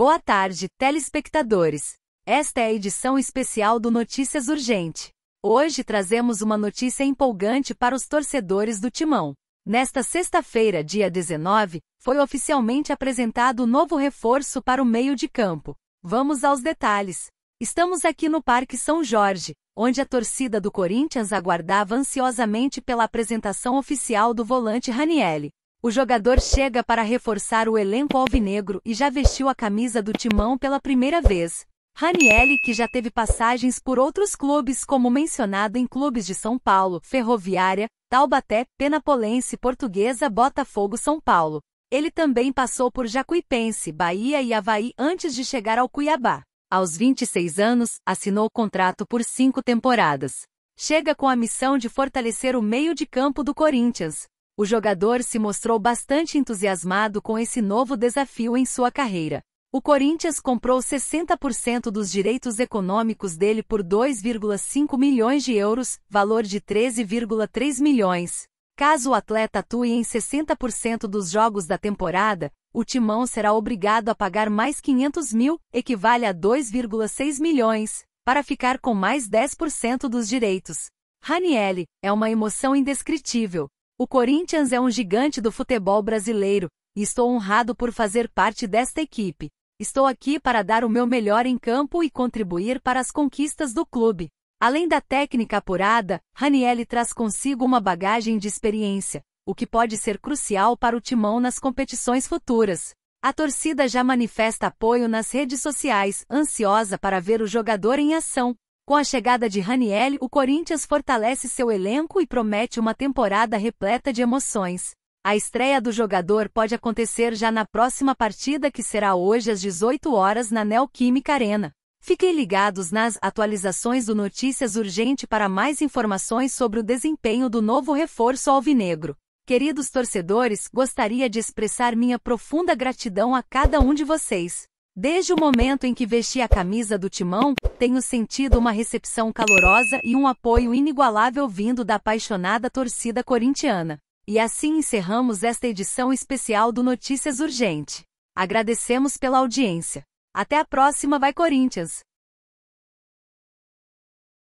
Boa tarde, telespectadores. Esta é a edição especial do Notícias Urgente. Hoje trazemos uma notícia empolgante para os torcedores do Timão. Nesta sexta-feira, dia 19, foi oficialmente apresentado o um novo reforço para o meio de campo. Vamos aos detalhes. Estamos aqui no Parque São Jorge, onde a torcida do Corinthians aguardava ansiosamente pela apresentação oficial do volante Ranielli. O jogador chega para reforçar o elenco alvinegro e já vestiu a camisa do timão pela primeira vez. Raniele, que já teve passagens por outros clubes, como mencionado em clubes de São Paulo, Ferroviária, Taubaté, Penapolense, Portuguesa, Botafogo, São Paulo. Ele também passou por Jacuipense, Bahia e Havaí antes de chegar ao Cuiabá. Aos 26 anos, assinou contrato por cinco temporadas. Chega com a missão de fortalecer o meio de campo do Corinthians, o jogador se mostrou bastante entusiasmado com esse novo desafio em sua carreira. O Corinthians comprou 60% dos direitos econômicos dele por 2,5 milhões de euros, valor de 13,3 milhões. Caso o atleta atue em 60% dos jogos da temporada, o Timão será obrigado a pagar mais 500 mil, equivale a 2,6 milhões, para ficar com mais 10% dos direitos. Ranielli, é uma emoção indescritível. O Corinthians é um gigante do futebol brasileiro, e estou honrado por fazer parte desta equipe. Estou aqui para dar o meu melhor em campo e contribuir para as conquistas do clube. Além da técnica apurada, Raniel traz consigo uma bagagem de experiência, o que pode ser crucial para o timão nas competições futuras. A torcida já manifesta apoio nas redes sociais, ansiosa para ver o jogador em ação. Com a chegada de Raniel, o Corinthians fortalece seu elenco e promete uma temporada repleta de emoções. A estreia do jogador pode acontecer já na próxima partida que será hoje às 18 horas na Neoquímica Arena. Fiquem ligados nas atualizações do Notícias Urgente para mais informações sobre o desempenho do novo reforço alvinegro. Queridos torcedores, gostaria de expressar minha profunda gratidão a cada um de vocês. Desde o momento em que vesti a camisa do timão, tenho sentido uma recepção calorosa e um apoio inigualável vindo da apaixonada torcida corintiana. E assim encerramos esta edição especial do Notícias Urgente. Agradecemos pela audiência. Até a próxima, vai Corinthians!